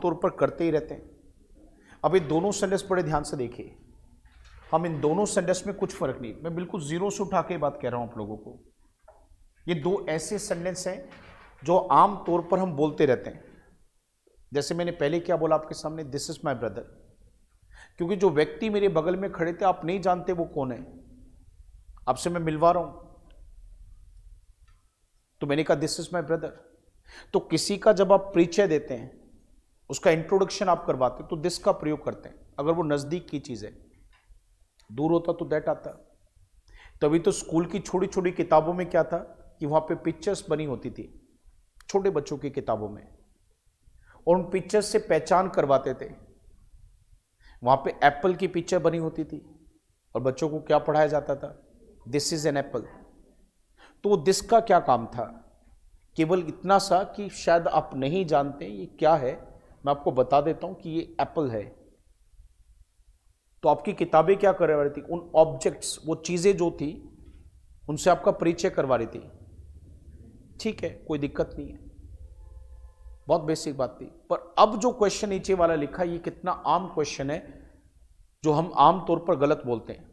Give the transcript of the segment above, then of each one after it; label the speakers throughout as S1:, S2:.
S1: आमतौर पर करते ही रहते हैं अब ये दोनों सेंटेंस बड़े ध्यान से देखिए हम इन दोनों सेंटेंस में कुछ फर्क नहीं मैं बिल्कुल जीरो से उठा के बात कह रहा हूं आप लोगों को ये दो ऐसे सेंटेंस हैं जो आम तौर पर हम बोलते रहते हैं जैसे मैंने पहले क्या बोला आपके सामने दिस इज़ माई ब्रदर क्योंकि जो व्यक्ति मेरे बगल में खड़े थे आप नहीं जानते वो कौन है आपसे मैं मिलवा रहा हूं तो मैंने कहा दिस इज़ माई ब्रदर तो किसी का जब आप परिचय देते हैं उसका इंट्रोडक्शन आप करवाते तो दिस का प्रयोग करते हैं अगर वो नज़दीक की चीज़ है दूर होता तो दैट आता तभी तो स्कूल की छोटी छोटी किताबों में क्या था कि वहाँ पे पिक्चर्स बनी होती थी छोटे बच्चों की किताबों में और उन पिक्चर्स से पहचान करवाते थे वहाँ पे एप्पल की पिक्चर बनी होती थी और बच्चों को क्या पढ़ाया जाता था दिस इज़ एन एप्पल तो वो दिस का क्या काम था केवल इतना सा कि शायद आप नहीं जानते ये क्या है मैं आपको बता देता हूं कि ये एप्पल है तो आपकी किताबें क्या करवा रही थी उन ऑब्जेक्ट्स वो चीज़ें जो थी उनसे आपका परिचय करवा रही थी ठीक है कोई दिक्कत नहीं है बहुत बेसिक बात थी पर अब जो क्वेश्चन नीचे वाला लिखा ये कितना आम क्वेश्चन है जो हम आम तौर पर गलत बोलते हैं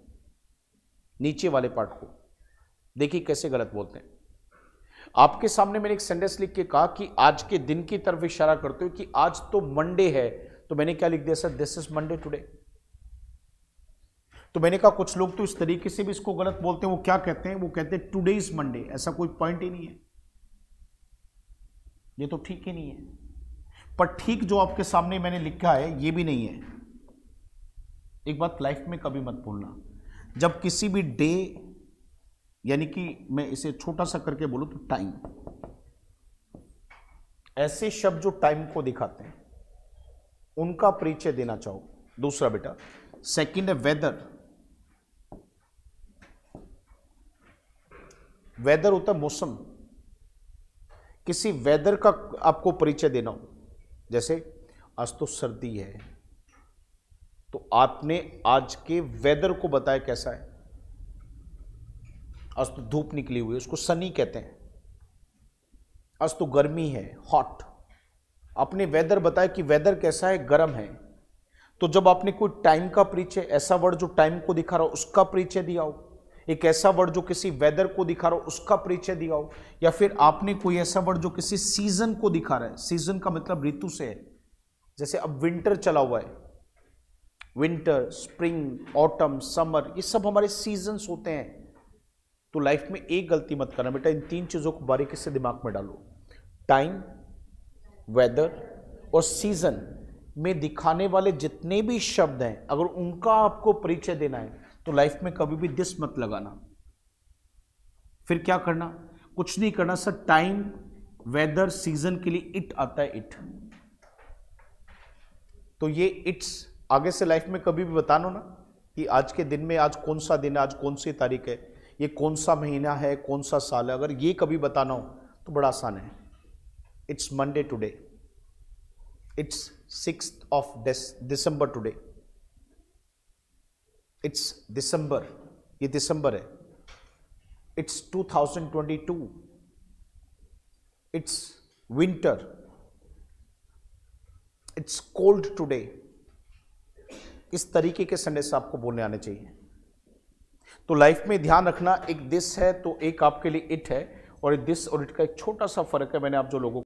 S1: नीचे वाले पार्ट को देखिए कैसे गलत बोलते हैं आपके सामने मैंने एक सेंटेंस लिख के कहा कि आज के दिन की तरफ इशारा करते हो कि आज तो मंडे है तो मैंने क्या लिख दिया sir this is Monday today तो मैंने कहा कुछ लोग तो इस तरीके से भी इसको गलत बोलते हैं वो क्या कहते हैं वो कहते हैं टुडे इज मंडे ऐसा कोई पॉइंट ही नहीं है ये तो ठीक ही नहीं है पर ठीक जो आपके सामने मैंने लिखा है ये भी नहीं है एक बात लाइफ में कभी मत भूलना जब किसी भी डे यानी कि मैं इसे छोटा सा करके बोलू तो टाइम ऐसे शब्द जो टाइम को दिखाते हैं उनका परिचय देना चाहो दूसरा बेटा सेकंड है वेदर वेदर होता है मौसम किसी वेदर का आपको परिचय देना हो जैसे आज तो सर्दी है तो आपने आज के वेदर को बताया कैसा है अस्त धूप निकली हुई उसको सनी कहते हैं अस्त गर्मी है हॉट आपने वेदर बताया कि वेदर कैसा है गर्म है तो जब आपने कोई टाइम का परिचय ऐसा वर्ड जो टाइम को दिखा रहा हो उसका परिचय दिया हो एक ऐसा वर्ड जो किसी वेदर को दिखा रहा हो उसका परिचय दिया हो या फिर आपने कोई ऐसा वर्ड जो किसी सीजन को दिखा रहा है सीजन का मतलब ऋतु से है जैसे अब विंटर चला हुआ है विंटर स्प्रिंग ऑटम समर ये सब हमारे सीजन्स होते हैं तो लाइफ में एक गलती मत करना बेटा इन तीन चीज़ों को बारीकी से दिमाग में डालो टाइम वेदर और सीजन में दिखाने वाले जितने भी शब्द हैं अगर उनका आपको परिचय देना है तो लाइफ में कभी भी दिस मत लगाना फिर क्या करना कुछ नहीं करना सर टाइम वेदर सीजन के लिए इट आता है इट तो ये इट्स आगे से लाइफ में कभी भी बताना ना कि आज के दिन में आज कौन सा दिन है आज कौन सी तारीख है ये कौन सा महीना है कौन सा साल है अगर ये कभी बताना हो तो बड़ा आसान है it's Monday today it's six of December today it's December ये दिसंबर है it's 2022 it's winter it's cold today इस तरीके के से आपको बोलने आने चाहिए तो लाइफ में ध्यान रखना एक दिस है तो एक आपके लिए इट है और दिस और इट का एक छोटा सा फर्क है मैंने आप जो लोगों